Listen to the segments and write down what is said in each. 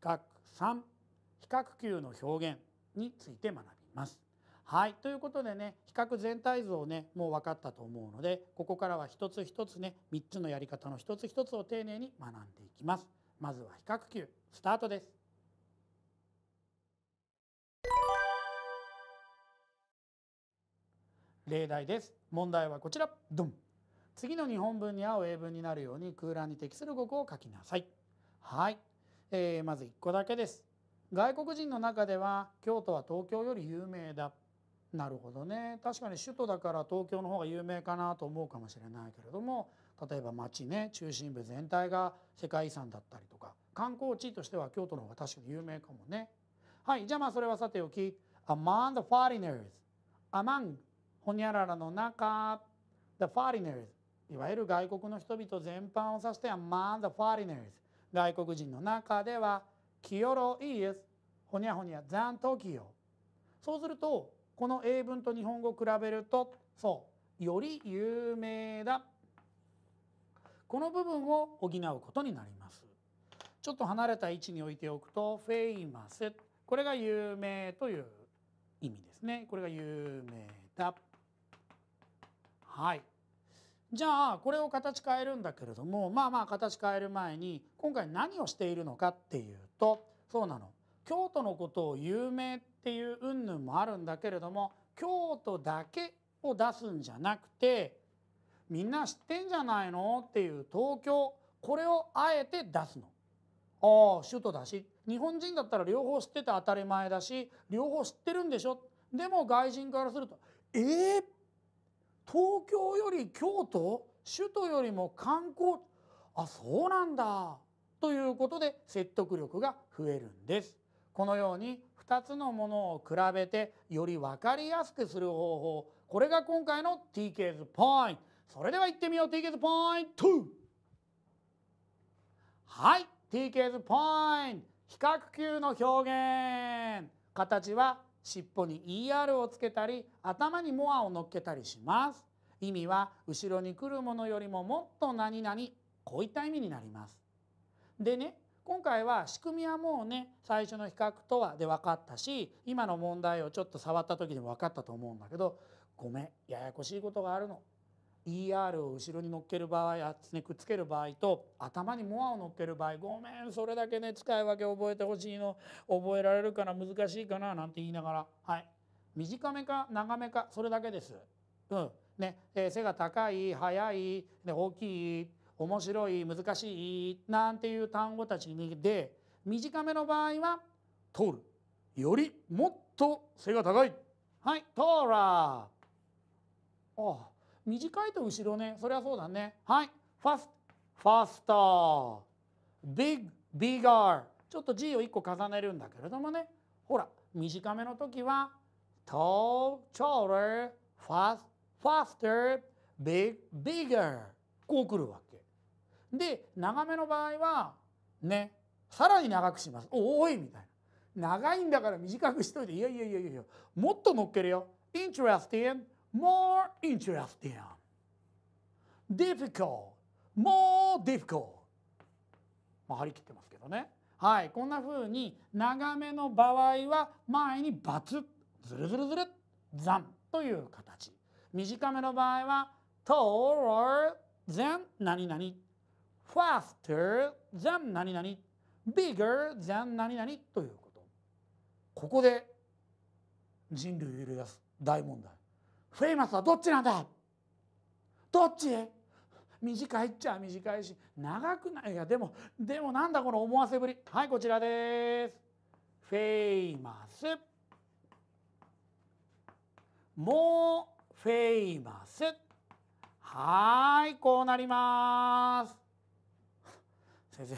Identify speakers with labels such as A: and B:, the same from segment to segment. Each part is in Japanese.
A: 較三比較級の表現について学びます。はいということでね比較全体像ねもう分かったと思うのでここからは一つ一つね三つのやり方の一つ一つを丁寧に学んでいきます。まずは比較級スタートです。例題です問題はこちらドン次の日本文に合う英文になるように空欄に適する語句を書きなさいはいえー、まず1個だけです。外国人の中では京都は東京より有名だなるほどね確かに首都だから東京の方が有名かなと思うかもしれないけれども例えば町ね中心部全体が世界遺産だったりとか観光地としては京都の方が確かに有名かもねはいじゃあまあそれはさておき among the foreigners among ほにゃららの中 the foreigners いわゆる外国の人々全般を指して among the foreigners 外国人の中では「キヨロイエス」「ほにゃほにゃザントキヨ」そうするとこの英文と日本語を比べるとそうより有名だこの部分を補うことになりますちょっと離れた位置に置いておくと「フェイマス」これが有名という意味ですねこれが有名だはいじゃあこれを形変えるんだけれどもまあまあ形変える前に今回何をしているのかっていうとそうなの京都のことを有名っていう云々もあるんだけれども京都だけを出すんじゃなくてみんな知ってんじゃないのっていう東京これをあえて出すの。ああ首都だし日本人だったら両方知ってて当たり前だし両方知ってるんでしょでも外人からすると「えー、東京より京都首都よりも観光あそうなんだということで説得力が増えるんです。このように2つのものを比べてより分かりやすくする方法これが今回の TK p ポイン t それでは行ってみよう TK o ポイン2はい TK p ポイン t 比較級の表現形は尻尾に ER をつけたり頭にモアを乗っけたりします意味は後ろに来るものよりももっと何々こういった意味になりますでね今回は仕組みはもうね最初の比較とはで分かったし今の問題をちょっと触った時に分かったと思うんだけどごめんややこしいことがあるの ER を後ろに乗っける場合あつねくっつける場合と頭にモアを乗っける場合ごめんそれだけね使い分け覚えてほしいの覚えられるかな難しいかななんて言いながらはい短めか長めかそれだけです。うんねえー、背が高い速い、ね、大きい面白い難しいなんていう単語たちで短めの場合は「通る」よりもっと背が高い「はい通ら」ああ短いと後ろねそりゃそうだねはいファスファスタービッグビガーちょっと G を1個重ねるんだけれどもねほら短めの時は tall taller fast faster big bigger こうくるわけで長めの場合はねさらに長くしますおいみたいな長いんだから短くしといていやいやいやいやもっと乗っけるよ interesting more interesting, difficult, more difficult. まあ、張り切ってますけどね。はい、こんな風に長めの場合は前にバツズルズルズルザンという形。短めの場合は taller than 何々 faster than 何々 bigger than 何々ということ。ここで人類を揺るがす大問題。フェイマスはどっちなんだどっち短いっちゃ短いし長くないいやでもでもなんだこの思わせぶりはいこちらですフェイマスもうフェイマスはいこうなります先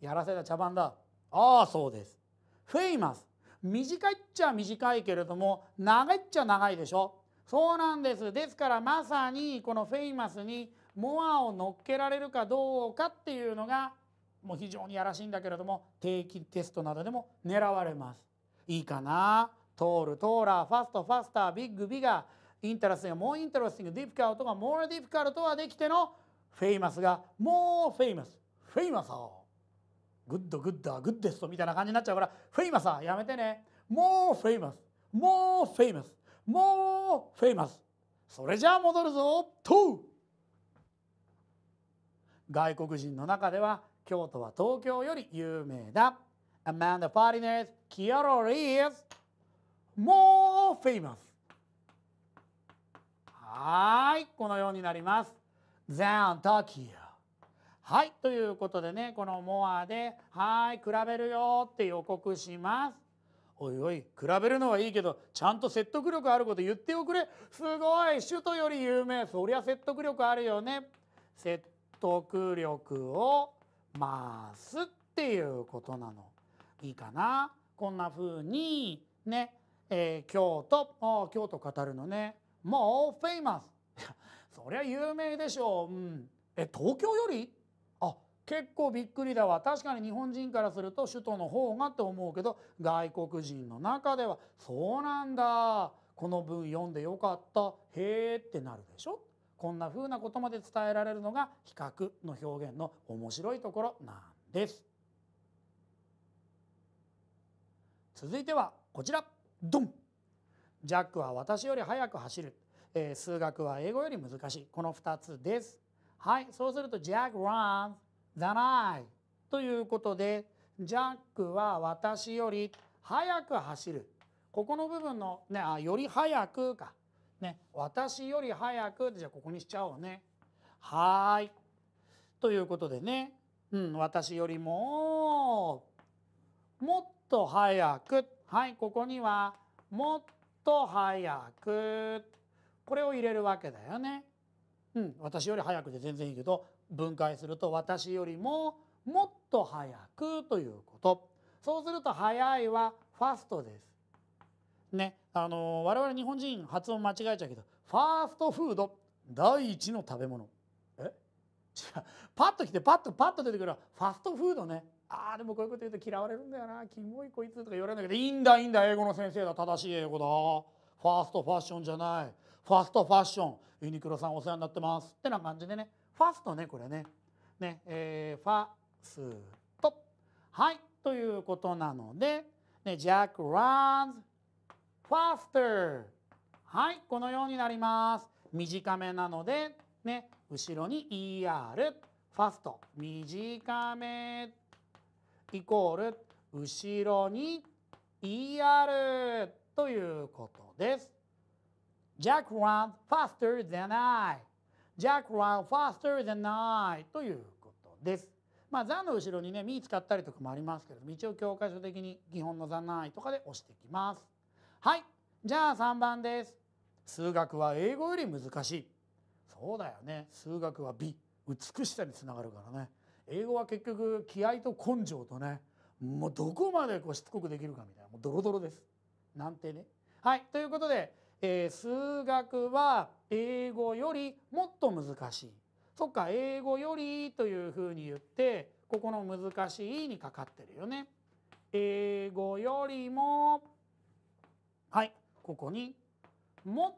A: 生やらせた茶番だああそうですフェイマス短いっちゃ短いけれども長いっちゃ長いでしょそうなんですですからまさにこのフェイマスにモアを乗っけられるかどうかっていうのがもう非常にやらしいんだけれども定期テストなどでも狙われますいいかなトールトーラーファストファスタービッグビガーインタラスティングモーインタラスティングディフィカルトがモーディフィカルトはできてのフェイマスがもうフェイマスフェイマサーグッドグッダーグッデストみたいな感じになっちゃうからフェイマサーやめてねもうフェイマスもうフェイマスもうフェイマスそれじゃあ戻るぞと外国人の中では京都は東京より有名だ a m n f r i n e s k i o r e はいこのようになります t h n Tokyo はいということでねこのモアではい比べるよって予告しますおいおい比べるのはいいけどちゃんと説得力あること言っておくれすごい首都より有名そりゃ説得力あるよね説得力を増すっていうことなのいいかなこんな風にね、えー、京都京都語るのねもうフェイマスそりゃ有名でしょう、うん、え東京より結構びっくりだわ確かに日本人からすると首都の方がって思うけど外国人の中では「そうなんだこの文読んでよかったへえ」ってなるでしょこんなふうなことまで伝えられるのが比較の表現の面白いところなんです。続いてはこちらドンジャックは私より速く走る、えー、数学は英語より難しいこの2つです。はいそうするとジャック・ランじゃない。ということでジャックは私より速く走る。ここの部分のねあより速くか。ね私より速くじゃあここにしちゃおうね。はーい。ということでね、うん、私よりももっと速くはいここにはもっと速くこれを入れるわけだよね。うん、私より早くで全然いいけど分解すると私よりももっと早くということそうすると「早い」はファストです。ね、あの我々日本人発音間違えちゃうけど「ファーストフード」第一の食べ物え違うパッと来てパッとパッと出てくるはファストフードねあーでもこういうこと言うと嫌われるんだよなキモいこいつとか言われるんだけどいいんだいいんだ英語の先生だ正しい英語だファーストファッションじゃないファーストファッションユニクロさんお世話になってますってな感じでねファストねこれね。ね、えー、ファスト。はい、ということなので、ね、ジャック・ r ンズ・ファ a s t はい、このようになります。短めなので、ね、後ろに ER、ファスト、短め、イコール、後ろに ER ということです。Jack runs faster than I. ジャック・ ran ファスター・ザ・ナイということです。まあ、座の後ろにね、ー使ったりとかもありますけれども、一応教科書的に基本の座ないとかで押していきます。はい。じゃあ3番です。数学は英語より難しい。そうだよね。数学は美。美しさにつながるからね。英語は結局気合と根性とね、もうどこまでこうしつこくできるかみたいな、もうドロドロです。なんてね。はい。ということで、えー、数学は英語よりもっと難しいそっか英語よりというふうに言ってここの難しいにかかってるよね。英語よりもはいここにもっ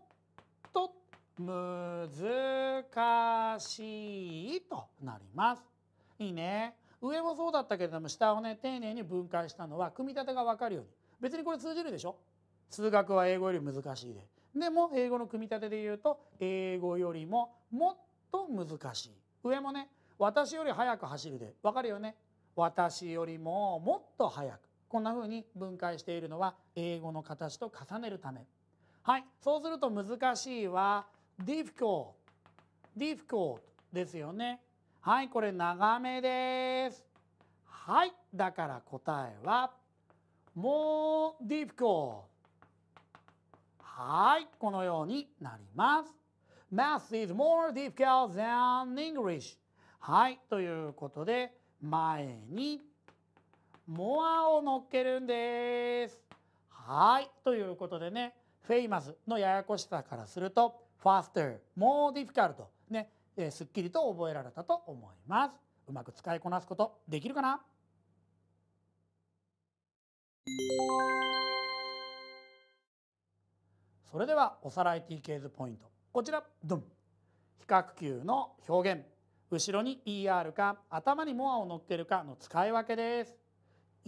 A: と難しいとなります。いいね。上もそうだったけれども下をね丁寧に分解したのは組み立てが分かるように別にこれ通じるでしょ数学は英語より難しいででも英語の組み立てで言うと英語よりももっと難しい上もね私より速く走るで分かるよね私よりももっと速くこんな風に分解しているのは英語の形と重ねるためはいそうすると難しいは difficult difficult ですよねはいこれ長めですはいだから答えは more difficult はい、このようになります。Math is more difficult than English. はい、ということで、前に more を乗っけるんです。はい、ということでね、famous のややこしさからすると、faster, more difficult ね、えすっきりと覚えられたと思います。うまく使いこなすことできるかなそれではおさらい TK 図ポイントこちらドン比較級の表現後ろに ER か頭にモアを乗っけるかの使い分けです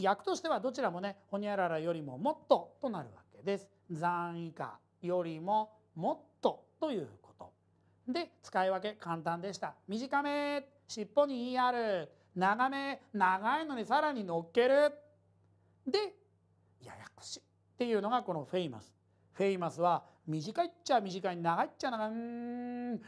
A: 訳としてはどちらもねほにゃららよりももっととなるわけです残以下よりももっとということで使い分け簡単でした短め尻尾に ER 長め長いのにさらに乗っけるでややこしいっていうのがこのフェイマスフェイマスは短いっちゃ短い長いっちゃ長い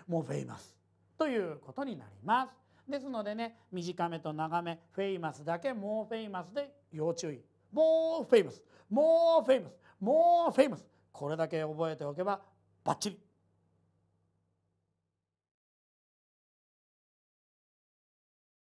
A: もうフェイマスということになります。ですのでね短めと長めフェイマスだけもうフェイマスで要注意もうフェイマスもうフェイマスもうフェイマスこれだけ覚えておけばバッチリ